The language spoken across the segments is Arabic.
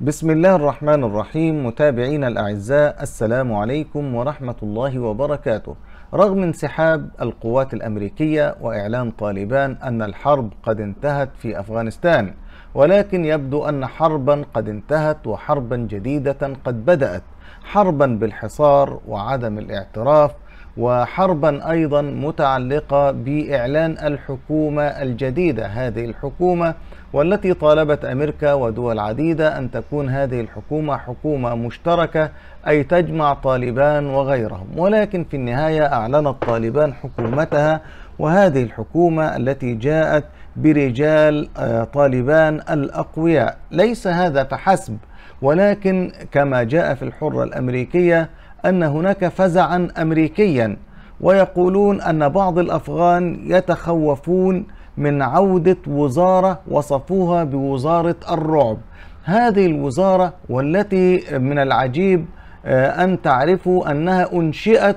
بسم الله الرحمن الرحيم متابعينا الأعزاء السلام عليكم ورحمة الله وبركاته رغم انسحاب القوات الأمريكية وإعلان طالبان أن الحرب قد انتهت في أفغانستان ولكن يبدو أن حربا قد انتهت وحربا جديدة قد بدأت حربا بالحصار وعدم الاعتراف وحربا ايضا متعلقه باعلان الحكومه الجديده هذه الحكومه والتي طالبت امريكا ودول عديده ان تكون هذه الحكومه حكومه مشتركه اي تجمع طالبان وغيرهم ولكن في النهايه اعلنت طالبان حكومتها وهذه الحكومة التي جاءت برجال آه، طالبان الأقوياء ليس هذا فحسب ولكن كما جاء في الحرة الأمريكية أن هناك فزعا أمريكيا ويقولون أن بعض الأفغان يتخوفون من عودة وزارة وصفوها بوزارة الرعب هذه الوزارة والتي من العجيب آه، أن تعرفوا أنها أنشئت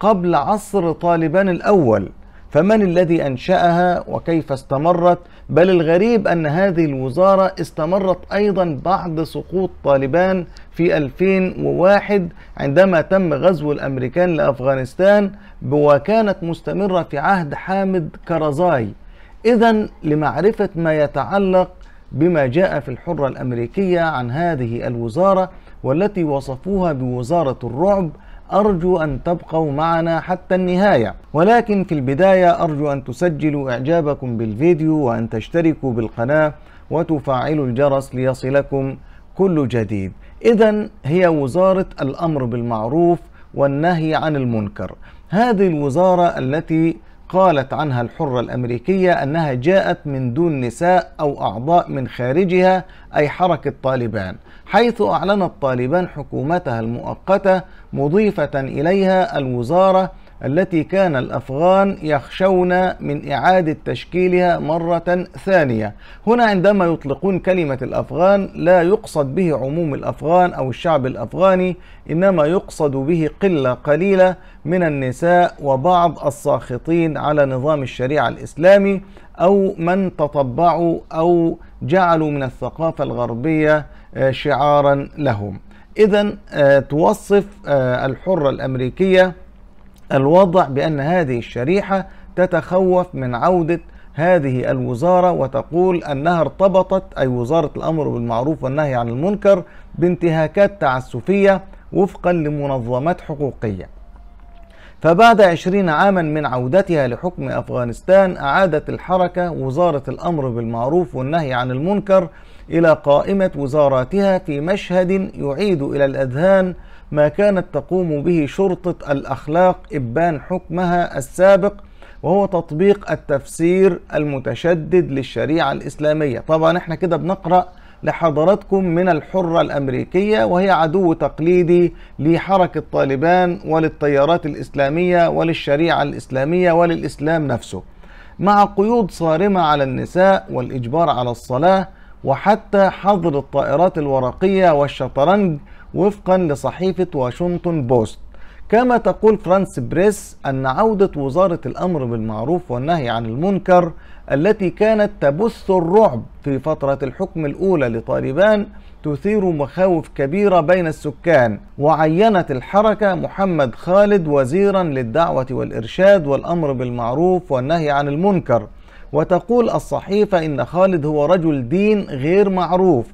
قبل عصر طالبان الأول فمن الذي انشاها وكيف استمرت بل الغريب ان هذه الوزاره استمرت ايضا بعد سقوط طالبان في 2001 عندما تم غزو الامريكان لافغانستان وكانت مستمره في عهد حامد كرزاي اذا لمعرفه ما يتعلق بما جاء في الحره الامريكيه عن هذه الوزاره والتي وصفوها بوزاره الرعب أرجو أن تبقوا معنا حتى النهاية ولكن في البداية أرجو أن تسجلوا إعجابكم بالفيديو وأن تشتركوا بالقناة وتفعلوا الجرس ليصلكم كل جديد إذا هي وزارة الأمر بالمعروف والنهي عن المنكر هذه الوزارة التي قالت عنها الحرة الأمريكية أنها جاءت من دون نساء أو أعضاء من خارجها أي حركة طالبان حيث أعلنت طالبان حكومتها المؤقتة مضيفة إليها الوزارة التي كان الافغان يخشون من اعاده تشكيلها مره ثانيه هنا عندما يطلقون كلمه الافغان لا يقصد به عموم الافغان او الشعب الافغاني انما يقصد به قله قليله من النساء وبعض الساخطين على نظام الشريعه الاسلامي او من تطبعوا او جعلوا من الثقافه الغربيه آه، شعارا لهم اذا آه، توصف آه، الحره الامريكيه الوضع بأن هذه الشريحة تتخوف من عودة هذه الوزارة وتقول أنها ارتبطت أي وزارة الأمر بالمعروف والنهي عن المنكر بانتهاكات تعسفية وفقا لمنظمات حقوقية فبعد عشرين عاما من عودتها لحكم أفغانستان أعادت الحركة وزارة الأمر بالمعروف والنهي عن المنكر إلى قائمة وزاراتها في مشهد يعيد إلى الأذهان ما كانت تقوم به شرطة الأخلاق إبان حكمها السابق وهو تطبيق التفسير المتشدد للشريعة الإسلامية طبعا احنا كده بنقرأ لحضراتكم من الحرة الأمريكية وهي عدو تقليدي لحركة طالبان وللتيارات الإسلامية وللشريعة الإسلامية وللإسلام نفسه مع قيود صارمة على النساء والإجبار على الصلاة وحتى حظر الطائرات الورقية والشطرنج وفقا لصحيفة واشنطن بوست كما تقول فرانس بريس أن عودة وزارة الأمر بالمعروف والنهي عن المنكر التي كانت تبث الرعب في فترة الحكم الأولى لطالبان تثير مخاوف كبيرة بين السكان وعينت الحركة محمد خالد وزيرا للدعوة والإرشاد والأمر بالمعروف والنهي عن المنكر وتقول الصحيفة إن خالد هو رجل دين غير معروف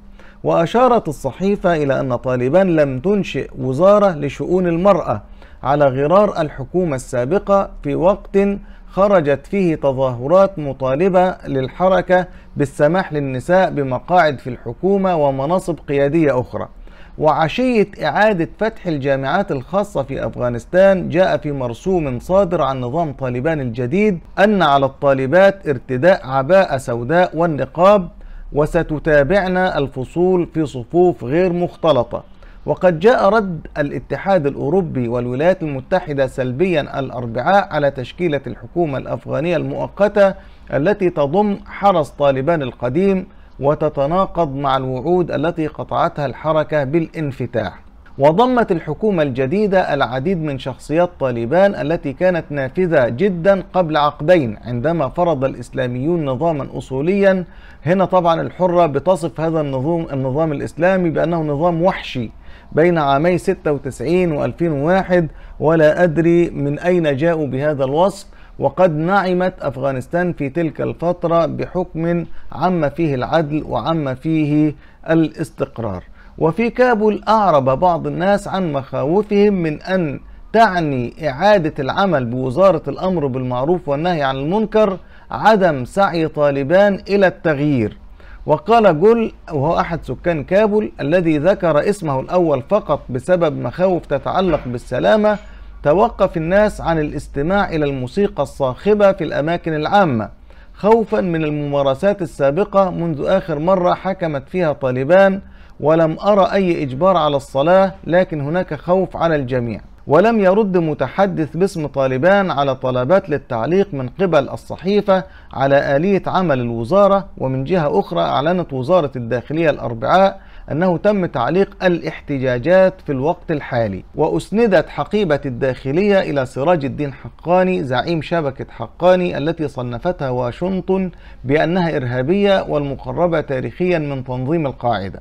وأشارت الصحيفة إلى أن طالبان لم تنشئ وزارة لشؤون المرأة على غرار الحكومة السابقة في وقت خرجت فيه تظاهرات مطالبة للحركة بالسماح للنساء بمقاعد في الحكومة ومناصب قيادية أخرى وعشية إعادة فتح الجامعات الخاصة في أفغانستان جاء في مرسوم صادر عن نظام طالبان الجديد أن على الطالبات ارتداء عباءة سوداء والنقاب وستتابعنا الفصول في صفوف غير مختلطة وقد جاء رد الاتحاد الأوروبي والولايات المتحدة سلبيا الأربعاء على تشكيلة الحكومة الأفغانية المؤقتة التي تضم حرس طالبان القديم وتتناقض مع الوعود التي قطعتها الحركة بالانفتاح وضمت الحكومة الجديدة العديد من شخصيات طالبان التي كانت نافذة جدا قبل عقدين عندما فرض الإسلاميون نظاما أصوليا هنا طبعا الحرة بتصف هذا النظام, النظام الإسلامي بأنه نظام وحشي بين عامي 96 و 2001 ولا أدري من أين جاءوا بهذا الوصف وقد نعمت أفغانستان في تلك الفترة بحكم عم فيه العدل وعم فيه الاستقرار وفي كابول أعرب بعض الناس عن مخاوفهم من أن تعني إعادة العمل بوزارة الأمر بالمعروف والنهي عن المنكر عدم سعي طالبان إلى التغيير وقال جول وهو أحد سكان كابول الذي ذكر اسمه الأول فقط بسبب مخاوف تتعلق بالسلامة توقف الناس عن الاستماع إلى الموسيقى الصاخبة في الأماكن العامة خوفا من الممارسات السابقة منذ آخر مرة حكمت فيها طالبان ولم أرى أي إجبار على الصلاة لكن هناك خوف على الجميع ولم يرد متحدث باسم طالبان على طلبات للتعليق من قبل الصحيفة على آلية عمل الوزارة ومن جهة أخرى أعلنت وزارة الداخلية الأربعاء أنه تم تعليق الاحتجاجات في الوقت الحالي وأسندت حقيبة الداخلية إلى سراج الدين حقاني زعيم شبكة حقاني التي صنفتها واشنطن بأنها إرهابية والمقربة تاريخيا من تنظيم القاعدة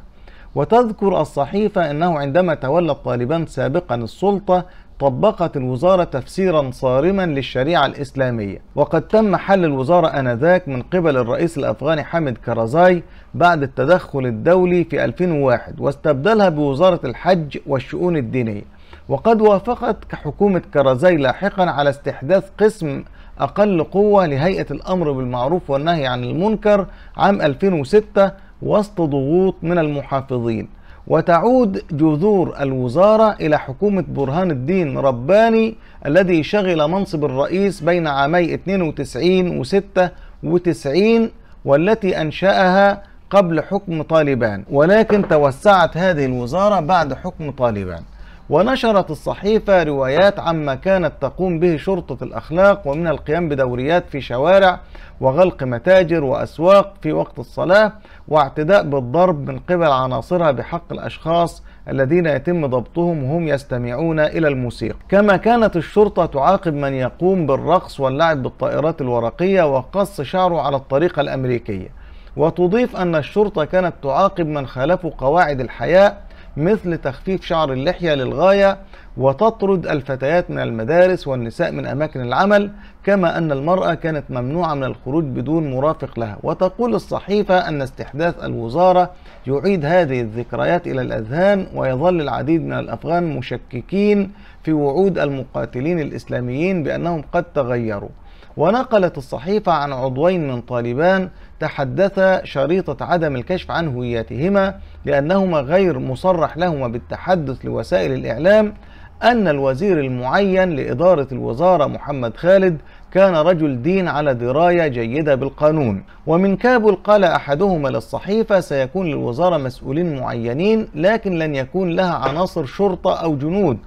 وتذكر الصحيفة أنه عندما تولى الطالبان سابقا السلطة طبقت الوزارة تفسيرا صارما للشريعة الإسلامية وقد تم حل الوزارة أنذاك من قبل الرئيس الأفغاني حامد كرزاي بعد التدخل الدولي في 2001 واستبدلها بوزارة الحج والشؤون الدينية وقد وافقت كحكومة كرزاي لاحقا على استحداث قسم أقل قوة لهيئة الأمر بالمعروف والنهي عن المنكر عام 2006 وسط ضغوط من المحافظين وتعود جذور الوزارة إلى حكومة برهان الدين رباني الذي شغل منصب الرئيس بين عامي 92 و 96 والتي أنشأها قبل حكم طالبان ولكن توسعت هذه الوزارة بعد حكم طالبان ونشرت الصحيفة روايات عما كانت تقوم به شرطة الأخلاق ومن القيام بدوريات في شوارع وغلق متاجر وأسواق في وقت الصلاة واعتداء بالضرب من قبل عناصرها بحق الأشخاص الذين يتم ضبطهم وهم يستمعون إلى الموسيقى كما كانت الشرطة تعاقب من يقوم بالرقص واللعب بالطائرات الورقية وقص شعره على الطريقة الأمريكية وتضيف أن الشرطة كانت تعاقب من خالفوا قواعد الحياء مثل تخفيف شعر اللحية للغاية وتطرد الفتيات من المدارس والنساء من أماكن العمل كما أن المرأة كانت ممنوعة من الخروج بدون مرافق لها وتقول الصحيفة أن استحداث الوزارة يعيد هذه الذكريات إلى الأذهان ويظل العديد من الأفغان مشككين في وعود المقاتلين الإسلاميين بأنهم قد تغيروا ونقلت الصحيفة عن عضوين من طالبان تحدثا شريطة عدم الكشف عن هويتهما لأنهما غير مصرح لهما بالتحدث لوسائل الإعلام أن الوزير المعين لإدارة الوزارة محمد خالد كان رجل دين على دراية جيدة بالقانون ومن كابل قال أحدهما للصحيفة سيكون للوزارة مسؤولين معينين لكن لن يكون لها عناصر شرطة أو جنود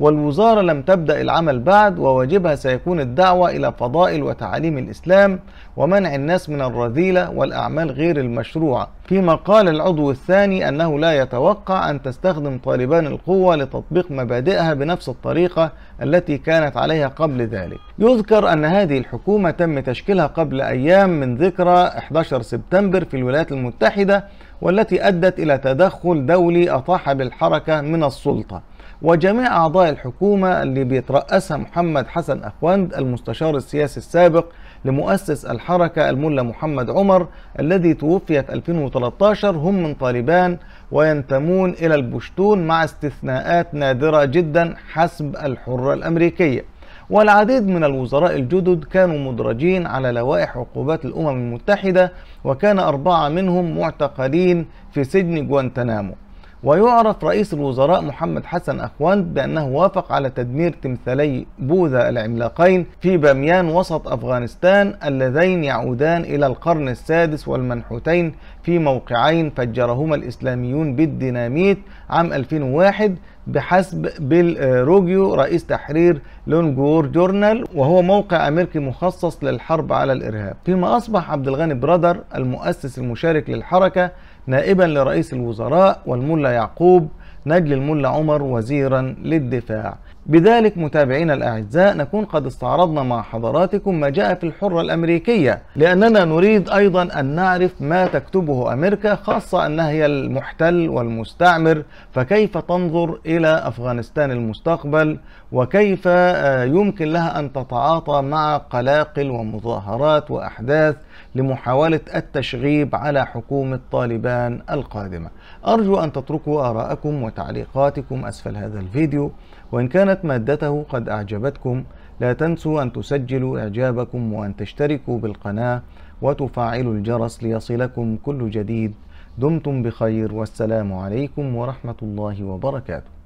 والوزارة لم تبدأ العمل بعد وواجبها سيكون الدعوة إلى فضائل وتعاليم الإسلام ومنع الناس من الرذيلة والأعمال غير المشروعة فيما قال العضو الثاني أنه لا يتوقع أن تستخدم طالبان القوة لتطبيق مبادئها بنفس الطريقة التي كانت عليها قبل ذلك يذكر أن هذه الحكومة تم تشكيلها قبل أيام من ذكرى 11 سبتمبر في الولايات المتحدة والتي أدت إلى تدخل دولي أطاح بالحركة من السلطة وجميع أعضاء الحكومة اللي بيترأسها محمد حسن أخوند المستشار السياسي السابق لمؤسس الحركة الملا محمد عمر الذي توفي في 2013 هم من طالبان وينتمون إلى البشتون مع استثناءات نادرة جدا حسب الحرة الأمريكية والعديد من الوزراء الجدد كانوا مدرجين على لوائح عقوبات الأمم المتحدة وكان أربعة منهم معتقلين في سجن جوانتنامو ويعرف رئيس الوزراء محمد حسن أخوان بأنه وافق على تدمير تمثالي بوذا العملاقين في باميان وسط أفغانستان اللذين يعودان إلى القرن السادس والمنحوتين في موقعين فجرهما الإسلاميون بالديناميت عام 2001 بحسب بيل روجيو رئيس تحرير لونجور جورنال وهو موقع أمريكي مخصص للحرب على الإرهاب فيما أصبح عبد الغني برادر المؤسس المشارك للحركة نائبا لرئيس الوزراء والملا يعقوب نجل الملا عمر وزيرا للدفاع بذلك متابعينا الأعزاء نكون قد استعرضنا مع حضراتكم ما جاء في الحرة الأمريكية لأننا نريد أيضا أن نعرف ما تكتبه أمريكا خاصة أنها هي المحتل والمستعمر فكيف تنظر إلى أفغانستان المستقبل وكيف آه، يمكن لها أن تتعاطى مع قلاقل ومظاهرات وأحداث لمحاولة التشغيب على حكومة طالبان القادمة أرجو أن تتركوا آراءكم وتعليقاتكم أسفل هذا الفيديو وإن كانت مادته قد أعجبتكم لا تنسوا أن تسجلوا إعجابكم وأن تشتركوا بالقناة وتفعلوا الجرس ليصلكم كل جديد دمتم بخير والسلام عليكم ورحمة الله وبركاته